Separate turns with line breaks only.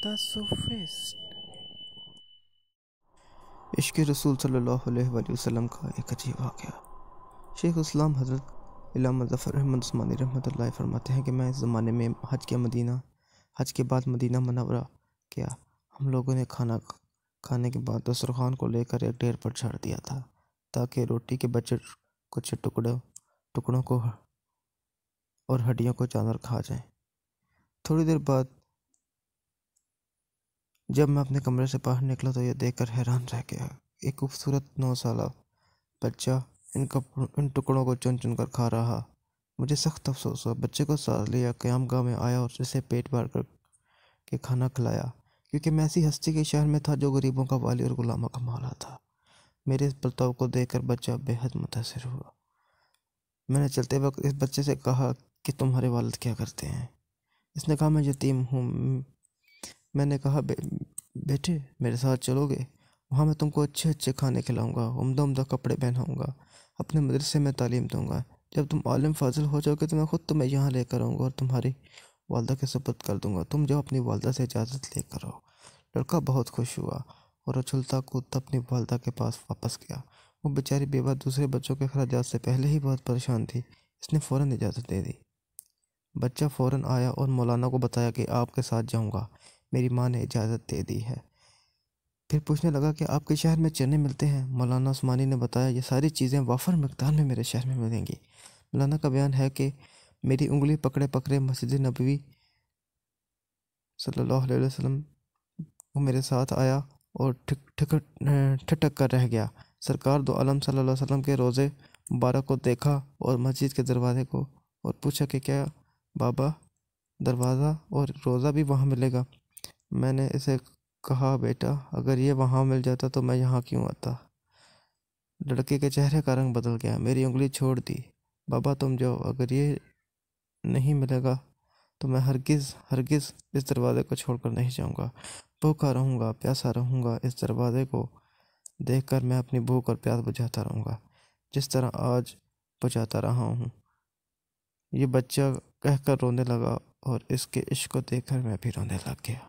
the इश्क रसूल सल्लल्लाहु अलैहि वसल्लम का एक अजीब वाक़ शेख इस्लाम हज़रत इलाम ज़फ़र अहमद उस्मानी रहमत फरमाते हैं कि मैं इस ज़माने में हज के मदीना हज के बाद मदीना मनवरा किया हम लोगों ने खाना खाने के बाद दस्तरखान को लेकर एक ढेर पर छाड़ दिया था ताकि रोटी के बचे कुछ टुकड़ों टुकड़ों को और हड्डियों को जानवर खा जाए थोड़ी देर बाद जब मैं अपने कमरे से बाहर निकला तो यह देखकर हैरान रह गया एक खूबसूरत नौ साल बच्चा इन कपड़ों इन टुकड़ों को चुन चुन कर खा रहा मुझे सख्त अफसोस हुआ बच्चे को साथ लिया क्याम गाँव में आया और उसे पेट भर कर के खाना खिलाया क्योंकि मैं ऐसी हस्ती के शहर में था जो गरीबों का वाली और गुलामों का माला था मेरे इस बर्ताव को देखकर बच्चा बेहद मुतासर हुआ मैंने चलते वक्त इस बच्चे से कहा कि तुम्हारे वालद क्या करते हैं इसने कहा मैं यतीम हूँ मैंने कहा बे, बेटे मेरे साथ चलोगे वहाँ मैं तुमको अच्छे अच्छे खाने खिलाऊँगा उमदा उमदा कपड़े पहनाऊंगा अपने मदरसे में तालीम दूँगा जब तुम आलम फाजिल हो जाओगे तो मैं ख़ुद तुम्हें यहाँ लेकर आऊँगा और तुम्हारी वालदा के सपत कर दूँगा तुम जाओ अपनी वालदा से इजाज़त लेकर आओ लड़का बहुत खुश हुआ और उछलता कूदता अपनी वालदा के पास वापस गया वो बेचारी बेवा दूसरे बच्चों के अखराज से पहले ही बहुत परेशान थी इसने फ़ौर इजाज़त दे दी बच्चा फ़ौर आया और मौलाना को बताया कि आपके साथ जाऊँगा मेरी माँ ने इजाज़त दे दी है फिर पूछने लगा कि आपके शहर में चने मिलते हैं मौलाना उस्मानी ने बताया ये सारी चीज़ें वाफर मकदार में मेरे शहर में मिलेंगी मौलाना का बयान है कि मेरी उंगली पकड़े पकड़े मस्जिद नबवी सल्लल्लाहु अलैहि वसल्लम वो मेरे साथ आया और ठिक ठिक ठिठक कर रह गया सरकार दो आलम सल्ला अलैहि के रोज़े मुबारक को देखा और मस्जिद के दरवाज़े को और पूछा कि क्या बाबा दरवाज़ा और रोज़ा भी वहाँ मिलेगा मैंने इसे कहा बेटा अगर ये वहाँ मिल जाता तो मैं यहाँ क्यों आता लड़के के चेहरे का रंग बदल गया मेरी उंगली छोड़ दी बाबा तुम जाओ अगर ये नहीं मिलेगा तो मैं हरगिज़ हरगिज़ इस दरवाज़े को छोड़कर नहीं जाऊँगा भूखा रहूँगा प्यासा रहूँगा इस दरवाज़े को देखकर मैं अपनी भूख और प्यास बुझाता रहूँगा जिस तरह आज बुझाता रहा हूँ ये बच्चा कहकर रोने लगा और इसके इश्क को देखकर मैं भी रोने लग गया